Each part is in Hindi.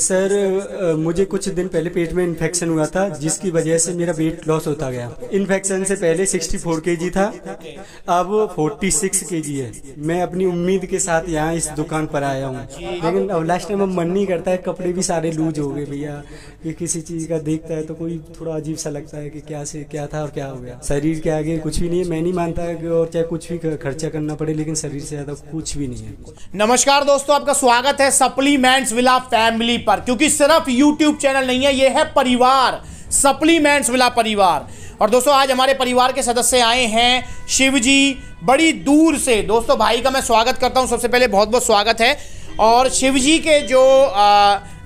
सर मुझे कुछ दिन पहले पेट में इन्फेक्शन हुआ था जिसकी वजह से मेरा वेट लॉस होता गया इन्फेक्शन से पहले 64 फोर था अब 46 सिक्स है मैं अपनी उम्मीद के साथ यहाँ इस दुकान पर आया हूँ लेकिन अब लास्ट टाइम अब मन नहीं करता है कपड़े भी सारे लूज हो गए भैया ये किसी चीज़ का देखता है तो कोई थोड़ा अजीब सा लगता है कि क्या से क्या था और क्या हो गया शरीर के आगे कुछ भी नहीं है मैं नहीं मानता कि और चाहे कुछ भी खर्चा करना पड़े लेकिन शरीर से ज़्यादा कुछ भी नहीं है नमस्कार दोस्तों आपका स्वागत है सप्लीमेंट्स विला फैमिली फैमिली पर क्योंकि सिर्फ यूट्यूब चैनल नहीं है ये है परिवार सप्लीमेंट्स वाला परिवार और दोस्तों आज हमारे परिवार के सदस्य आए हैं शिवजी बड़ी दूर से दोस्तों भाई का मैं स्वागत करता हूं सबसे पहले बहुत बहुत स्वागत है और शिवजी के जो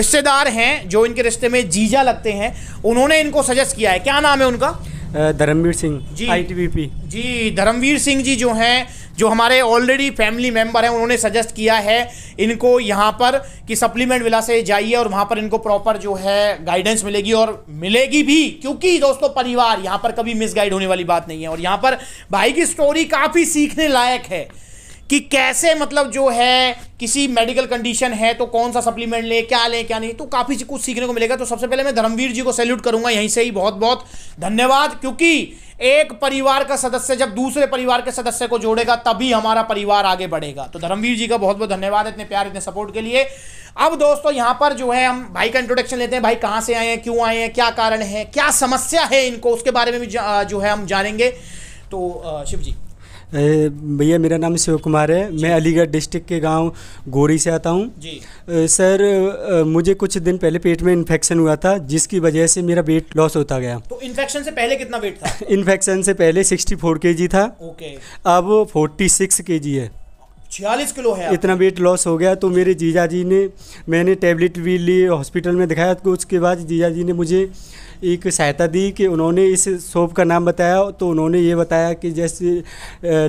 रिश्तेदार हैं जो इनके रिश्ते में जीजा लगते हैं उन्होंने इनको सजेस्ट किया है क्या नाम है उनका धर्मवीर सिंह जी पी जी धर्मवीर सिंह जी जो हैं जो हमारे ऑलरेडी फैमिली मेंबर हैं उन्होंने सजेस्ट किया है इनको यहाँ पर कि सप्लीमेंट विला से जाइए और वहाँ पर इनको प्रॉपर जो है गाइडेंस मिलेगी और मिलेगी भी क्योंकि दोस्तों परिवार यहाँ पर कभी मिसगाइड होने वाली बात नहीं है और यहाँ पर भाई की स्टोरी काफ़ी सीखने लायक है कि कैसे मतलब जो है किसी मेडिकल कंडीशन है तो कौन सा सप्लीमेंट लें क्या लें क्या नहीं तो काफ़ी कुछ सीखने को मिलेगा तो सबसे पहले मैं धर्मवीर जी को सैल्यूट करूंगा यहीं से ही बहुत बहुत धन्यवाद क्योंकि एक परिवार का सदस्य जब दूसरे परिवार के सदस्य को जोड़ेगा तभी हमारा परिवार आगे बढ़ेगा तो धर्मवीर जी का बहुत बहुत धन्यवाद इतने प्यार इतने सपोर्ट के लिए अब दोस्तों यहाँ पर जो है हम भाई का इंट्रोडक्शन लेते हैं भाई कहाँ से आए हैं क्यों आए हैं क्या कारण है क्या समस्या है इनको उसके बारे में भी जो है हम जानेंगे तो शिव जी भैया मेरा नाम शिव कुमार है मैं अलीगढ़ डिस्ट्रिक्ट के गांव गोरी से आता हूं सर मुझे कुछ दिन पहले पेट में इन्फेक्शन हुआ था जिसकी वजह से मेरा वेट लॉस होता गया तो इन्फेक्शन से पहले कितना वेट था इन्फेक्शन से पहले के जी था ओके अब के जी है छियालीस किलो है इतना वेट लॉस हो गया तो मेरे जीजा जी ने मैंने टैबलेट भी लिए हॉस्पिटल में दिखाया तो उसके बाद जीजा जी ने मुझे एक सहायता दी कि उन्होंने इस सोप का नाम बताया तो उन्होंने ये बताया कि जैसे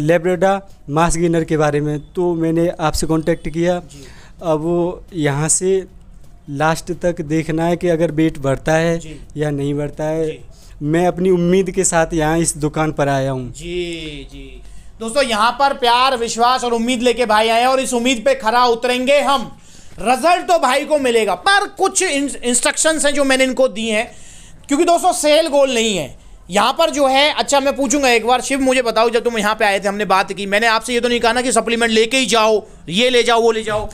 लेब्रेडा मास गेनर के बारे में तो मैंने आपसे कांटेक्ट किया अब वो यहाँ से लास्ट तक देखना है कि अगर वेट बढ़ता है या नहीं बढ़ता है मैं अपनी उम्मीद के साथ यहाँ इस दुकान पर आया हूँ जी जी दोस्तों यहां पर प्यार विश्वास और उम्मीद लेके भाई आए और इस उम्मीद पे खरा उतरेंगे हम रिजल्ट तो भाई को मिलेगा पर कुछ इंस्ट्रक्शंस हैं जो मैंने इनको दी हैं क्योंकि दोस्तों सेल गोल नहीं है यहाँ पर जो है अच्छा मैं पूछूंगा एक बार शिव मुझे बताओ जब तुम यहाँ पे आए थे हमने बात की मैंने आपसे ये तो नहीं कहा ना कि सप्लीमेंट लेके ही जाओ ये ले जाओ वो ले जाओ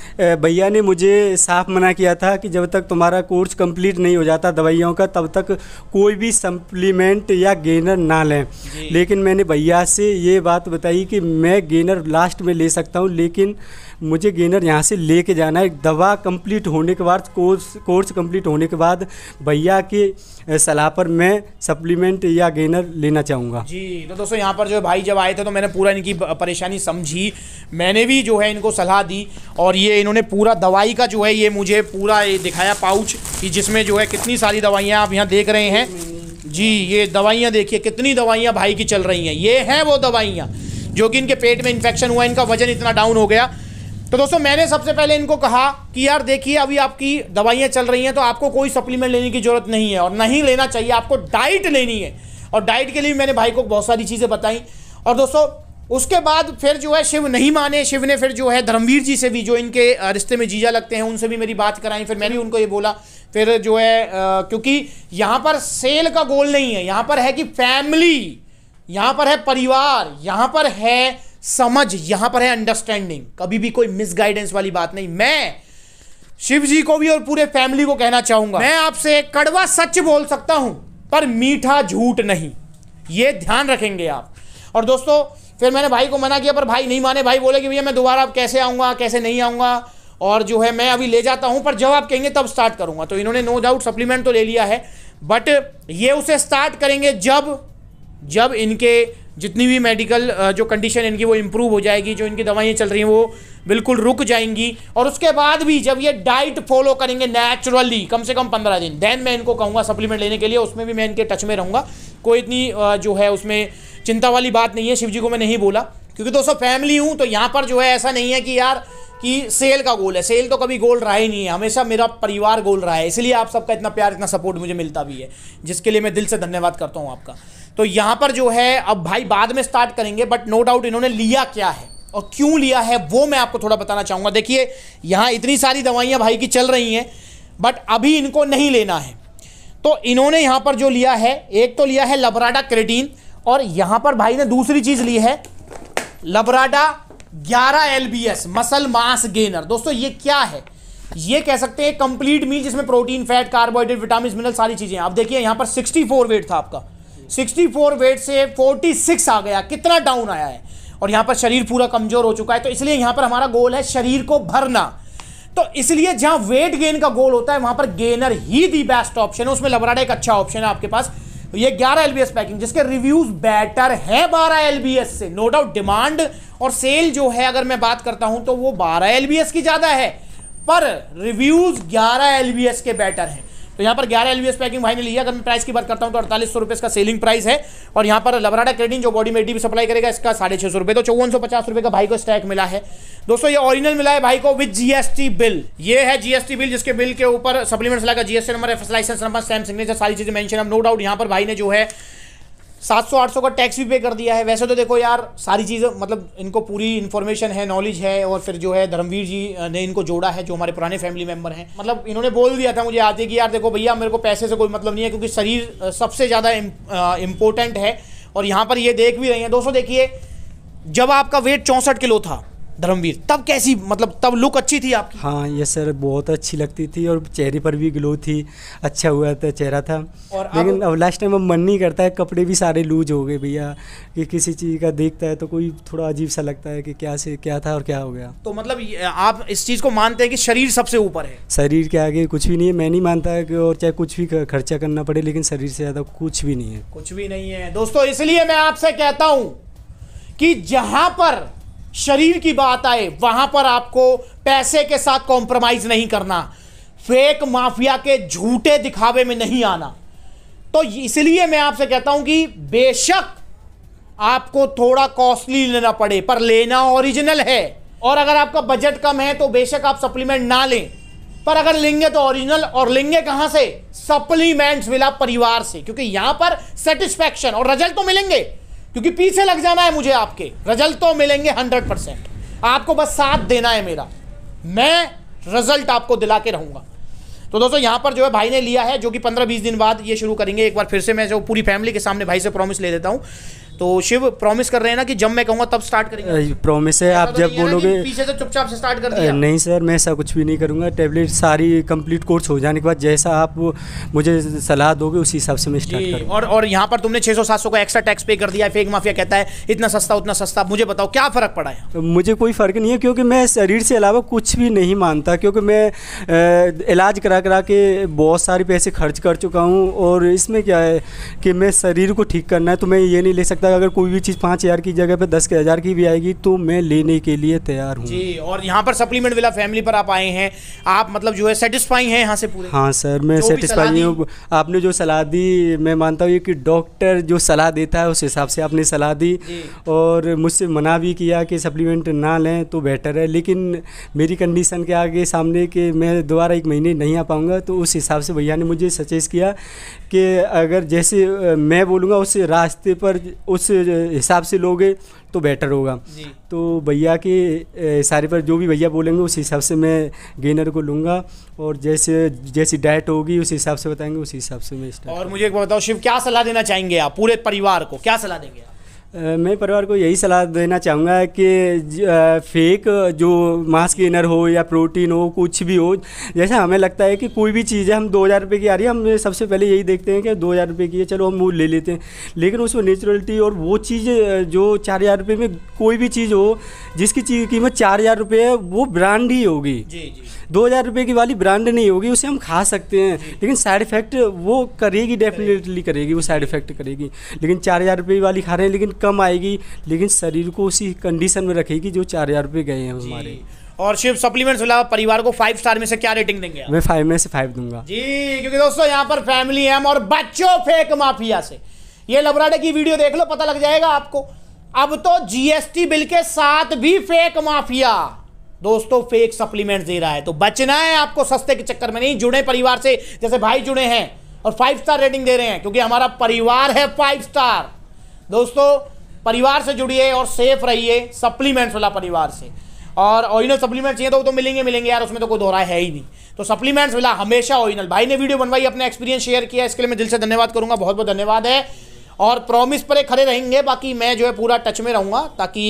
भैया ने मुझे साफ मना किया था कि जब तक तुम्हारा कोर्स कंप्लीट नहीं हो जाता दवाइयों का तब तक कोई भी सप्लीमेंट या गेनर ना लें लेकिन मैंने भैया से ये बात बताई कि मैं गेनर लास्ट में ले सकता हूँ लेकिन मुझे गेनर यहाँ से लेके जाना है दवा कंप्लीट होने के बाद कोर्स कोर्स कंप्लीट होने के बाद भैया के सलाह पर मैं सप्लीमेंट या गेनर लेना चाहूँगा जी तो दोस्तों यहाँ पर जो भाई जब आए थे तो मैंने पूरा इनकी परेशानी समझी मैंने भी जो है इनको सलाह दी और ये इन्होंने पूरा दवाई का जो है ये मुझे पूरा दिखाया पाउच कि जिसमें जो है कितनी सारी दवाइयाँ आप यहाँ देख रहे हैं जी ये दवाइयाँ देखिए कितनी दवाइयाँ भाई की चल रही हैं ये हैं वो दवाइयाँ जो कि इनके पेट में इन्फेक्शन हुआ इनका वजन इतना डाउन हो गया तो दोस्तों मैंने सबसे पहले इनको कहा कि यार देखिए अभी आपकी दवाइयाँ चल रही हैं तो आपको कोई सप्लीमेंट लेने की ज़रूरत नहीं है और नहीं लेना चाहिए आपको डाइट लेनी है और डाइट के लिए मैंने भाई को बहुत सारी चीज़ें बताई और दोस्तों उसके बाद फिर जो है शिव नहीं माने शिव ने फिर जो है धर्मवीर जी से भी जो इनके रिश्ते में जीजा लगते हैं उनसे भी मेरी बात कराई फिर मैंने उनको ये बोला फिर जो है क्योंकि यहाँ पर सेल का गोल नहीं है यहाँ पर है कि फैमिली यहाँ पर है परिवार यहाँ पर है समझ यहां पर है अंडरस्टैंडिंग कभी भी कोई मिसगाइडेंस वाली बात नहीं मैं शिव जी को भी और पूरे फैमिली को कहना चाहूंगा मैं आपसे कड़वा सच बोल सकता हूं पर मीठा झूठ नहीं ये ध्यान रखेंगे आप और दोस्तों फिर मैंने भाई को मना किया पर भाई नहीं माने भाई बोले कि भैया मैं दोबारा कैसे आऊंगा कैसे नहीं आऊंगा और जो है मैं अभी ले जाता हूं पर जब आप कहेंगे तब स्टार्ट करूंगा तो इन्होंने नो डाउट सप्लीमेंट तो ले लिया है बट ये उसे स्टार्ट करेंगे जब जब इनके जितनी भी मेडिकल जो कंडीशन इनकी वो इम्प्रूव हो जाएगी जो इनकी दवाइयाँ चल रही हैं वो बिल्कुल रुक जाएंगी और उसके बाद भी जब ये डाइट फॉलो करेंगे नेचुरली कम से कम पंद्रह दिन देन मैं इनको कहूँगा सप्लीमेंट लेने के लिए उसमें भी मैं इनके टच में रहूँगा कोई इतनी जो है उसमें चिंता वाली बात नहीं है शिव जी को मैं नहीं बोला क्योंकि दोस्तों फैमिली हूँ तो यहाँ पर जो है ऐसा नहीं है कि यार कि सेल का गोल है सेल तो कभी गोल रहा ही नहीं है हमेशा मेरा परिवार गोल रहा है इसलिए आप सबका इतना प्यार इतना सपोर्ट मुझे मिलता भी है जिसके लिए मैं दिल से धन्यवाद करता हूँ आपका तो यहां पर जो है अब भाई बाद में स्टार्ट करेंगे बट नो डाउट इन्होंने लिया क्या है और क्यों लिया है वो मैं आपको थोड़ा बताना चाहूंगा देखिए यहां इतनी सारी दवाइयां भाई की चल रही हैं बट अभी इनको नहीं लेना है तो इन्होंने यहां पर जो लिया है एक तो लिया है लबराडा क्रेटीन और यहां पर भाई ने दूसरी चीज़ ली है Labrada 11 L muscle mass gainer दोस्तों ये क्या है ये कह सकते हैं कंप्लीट मील जिसमें protein fat carbohydrate vitamin mineral सारी चीज़ें आप देखिए यहां पर 64 वेट था आपका 64 वेट से 46 आ गया कितना डाउन आया है और यहाँ पर शरीर पूरा कमजोर हो चुका है तो इसलिए यहाँ पर हमारा गोल है शरीर को भरना तो इसलिए जहाँ वेट गेन का गोल होता है वहाँ पर गेनर ही दी बेस्ट ऑप्शन है उसमें लबराडा एक अच्छा ऑप्शन है आपके पास तो ये 11 एलबीएस पैकिंग जिसके रिव्यूज बेटर है 12 एलबीएस से नो डाउट डिमांड और सेल जो है अगर मैं बात करता हूं तो वो 12 एलबीएस की ज्यादा है पर रिव्यूज 11 एलबीएस के बेटर हैं तो यहाँ पर ग्यारह एलवीएस पैकिंग भाई ने लिया अगर मैं प्राइस की बात करता हूँ तो अड़तालीस सौ रुपये इसका सेलिंग प्राइस है और यहाँ पर लबराडा क्रेडिंग जो बॉडी में भी सप्लाई करेगा इसका साढ़े छः सौ रुपये तो चौवन सौ पचास रुपये का भाई को स्टैक मिला है दोस्तों ये ओरिजिनल मिला है भाई को विद जीएसटी बिल ये है जीएसटी बिल जिसके बिल के ऊपर सप्लीमेंट्स लगा GST number license number same signature सारी चीज़ें मैंशन नो डाउट यहाँ पर भाई ने जो है सात सौ आठ सौ का टैक्स भी पे कर दिया है वैसे तो देखो यार सारी चीज़ें मतलब इनको पूरी इन्फॉर्मेशन है नॉलेज है और फिर जो है धर्मवीर जी ने इनको जोड़ा है जो हमारे पुराने फैमिली मेम्बर हैं मतलब इन्होंने बोल दिया था मुझे आते कि यार देखो भैया मेरे को पैसे से कोई मतलब नहीं है क्योंकि शरीर सबसे ज़्यादा इम्पोर्टेंट है और यहाँ पर ये देख भी रही हैं दोस्तों देखिए जब आपका वेट चौंसठ किलो था धर्मवीर तब कैसी मतलब तब लुक अच्छी थी आपकी हाँ ये सर बहुत अच्छी लगती थी और चेहरे पर भी ग्लो थी अच्छा हुआ था चेहरा था और लेकिन अब लास्ट टाइम अब मन नहीं करता है कपड़े भी सारे लूज हो गए भैया कि किसी चीज़ का देखता है तो कोई थोड़ा अजीब सा लगता है कि क्या से क्या था और क्या हो गया तो मतलब आप इस चीज़ को मानते हैं कि शरीर सबसे ऊपर है शरीर के आगे कुछ भी नहीं है मैं नहीं मानता कि और चाहे कुछ भी खर्चा करना पड़े लेकिन शरीर से ज़्यादा कुछ भी नहीं है कुछ भी नहीं है दोस्तों इसलिए मैं आपसे कहता हूँ कि जहाँ पर शरीर की बात आए वहां पर आपको पैसे के साथ कॉम्प्रोमाइज नहीं करना फेक माफिया के झूठे दिखावे में नहीं आना तो इसलिए मैं आपसे कहता हूं कि बेशक आपको थोड़ा कॉस्टली लेना पड़े पर लेना ओरिजिनल है और अगर आपका बजट कम है तो बेशक आप सप्लीमेंट ना लें पर अगर लेंगे तो ओरिजिनल और लेंगे कहां से सप्लीमेंट्स मिला परिवार से क्योंकि यहां पर सेटिस्फेक्शन और रिजल्ट तो मिलेंगे क्योंकि पीछे लग जाना है मुझे आपके रिजल्ट तो मिलेंगे हंड्रेड परसेंट आपको बस साथ देना है मेरा मैं रिजल्ट आपको दिला के रहूंगा तो दोस्तों यहां पर जो है भाई ने लिया है जो कि पंद्रह बीस दिन बाद ये शुरू करेंगे एक बार फिर से मैं जो पूरी फैमिली के सामने भाई से प्रॉमिस ले देता हूं तो शिव प्रॉमिस कर रहे हैं ना कि जब मैं कहूँगा तब स्टार्ट करेंगे प्रॉमिस है आप तो जब बोलोगे पीछे से चुपचाप से स्टार्ट कर दिया नहीं सर मैं ऐसा कुछ भी नहीं करूँगा टेबलेट सारी कंप्लीट कोर्स हो जाने के बाद जैसा आप मुझे सलाह दोगे उसी हिसाब से मैं स्टार्ट करूँगा और और यहाँ पर तुमने सात सौ का एक्स्ट्रा टैक्स पे कर दिया फेक माफिया कहता है इतना सस्ता उतना सस्ता मुझे बताओ क्या फ़र्क पड़ा है तो मुझे कोई फ़र्क नहीं है क्योंकि मैं शरीर से अलावा कुछ भी नहीं मानता क्योंकि मैं इलाज करा करा के बहुत सारे पैसे खर्च कर चुका हूँ और इसमें क्या है कि मैं शरीर को ठीक करना है तो मैं ये नहीं ले सकता लगता है अगर कोई भी चीज़ पाँच हज़ार की जगह पे दस के हज़ार की भी आएगी तो मैं लेने के लिए तैयार हूँ जी और यहाँ पर सप्लीमेंट विला फैमिली पर आप आए हैं आप मतलब जो है सेटिस्फाई हैं यहाँ से पूरे हाँ सर मैं सेटिस्फाई हूँ आपने जो सलाह दी मैं मानता हूँ कि डॉक्टर जो सलाह देता है उस हिसाब से आपने सलाह दी और मुझसे मना भी किया कि सप्लीमेंट ना लें तो बेटर है लेकिन मेरी कंडीशन के आगे सामने के मैं दोबारा एक महीने नहीं आ पाऊँगा तो उस हिसाब से भैया ने मुझे सजेस्ट किया कि अगर जैसे मैं बोलूँगा उस रास्ते पर उस हिसाब से लोगे तो बेटर होगा तो भैया के सारे पर जो भी भैया बोलेंगे उस हिसाब से मैं गेनर को लूँगा और जैसे जैसी डाइट होगी उस हिसाब से बताएंगे उस हिसाब से मैं और मुझे एक बताओ शिव क्या सलाह देना चाहेंगे आप पूरे परिवार को क्या सलाह देंगे आप मैं परिवार को यही सलाह देना चाहूँगा कि फेक जो मांस की इनर हो या प्रोटीन हो कुछ भी हो जैसे हमें लगता है कि कोई भी चीज़ है हम दो हज़ार रुपये की आ रही है हम सबसे पहले यही देखते हैं कि दो हज़ार रुपये की है चलो हम वो ले लेते हैं लेकिन उसमें नेचुरलिटी और वो चीज़ जो चार हज़ार रुपये में कोई भी चीज़ हो जिसकी चीज़ कीमत चार हज़ार रुपये है वो ब्रांड ही होगी दो हज़ार रुपये की वाली ब्रांड नहीं होगी उसे हम खा सकते हैं लेकिन साइड इफ़ेक्ट वो करेगी डेफिनेटली करेगी वो साइड इफ़ेक्ट करेगी लेकिन चार हज़ार रुपये वाली खा रहे हैं लेकिन कम आएगी लेकिन शरीर को उसी कंडीशन में रखेगी जो चार हज़ार रुपये गए हैं हमारे और शिव सप्लीमेंट्स अलावा परिवार को फाइव स्टार में से क्या रेटिंग देंगे मैं फाइव में से फाइव दूंगा जी क्योंकि दोस्तों यहाँ पर फैमिली एम और बच्चों फेक माफिया से ये लबराडे की वीडियो देख लो पता लग जाएगा आपको अब तो जीएसटी बिल के साथ भी फेक माफिया दोस्तों फेक सप्लीमेंट दे रहा है तो बचना है आपको सस्ते के चक्कर में नहीं जुड़े परिवार से जैसे भाई जुड़े हैं और फाइव स्टार रेटिंग दे रहे हैं क्योंकि हमारा परिवार है फाइव स्टार दोस्तों परिवार से जुड़िए और सेफ रहिए सप्लीमेंट्स वाला परिवार से और ओरिजिनल सप्लीमेंट्स चाहिए तो वो तो मिलेंगे मिलेंगे यार उसमें तो कोई दोहरा है ही नहीं तो सप्लीमेंट्स वाला हमेशा ओरिजिनल भाई ने वीडियो बनवाई अपना एक्सपीरियंस शेयर किया इसके लिए मैं दिल से धन्यवाद करूंगा बहुत बहुत धन्यवाद है और प्रॉमिस पर खड़े रहेंगे बाकी मैं जो है पूरा टच में रहूँगा ताकि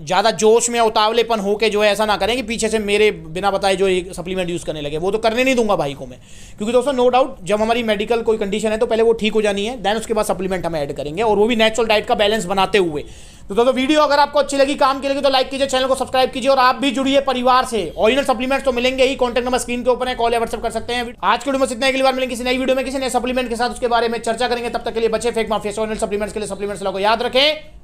ज़्यादा जोश में उतावलेपन हो के जो है ऐसा ना करें कि पीछे से मेरे बिना बताए जो एक सप्लीमेंट यूज़ करने लगे वो तो करने नहीं दूंगा भाई को मैं क्योंकि दोस्तों नो डाउट जब हमारी मेडिकल कोई कंडीशन है तो पहले वो ठीक हो जानी है देन उसके बाद सप्लीमेंट हम ऐड करेंगे और वो भी नेचुरल डाइट का बैलेंस बनाते हुए तो दोस्तों वीडियो अगर आपको अच्छी लगी काम की लगी तो लाइक कीजिए चैनल को सब्सक्राइब कीजिए और आप भी जुड़िए परिवार से ऑरिजिनल सप्लीमेंट्स तो मिलेंगे ही कॉन्टैक्ट नंबर स्क्रीन के ऊपर है कॉल या व्हाट्सअप कर सकते हैं आज के वीडियो में इतना अगली बार मिलेंगे किसी नई वीडियो में किसी नए सप्लीमेंट के साथ उसके बारे में चर्चा करेंगे तब तक के लिए बचे फेक माफिया सप्लीमेंट्स के लिए सप्लीमेंट्स को याद रखें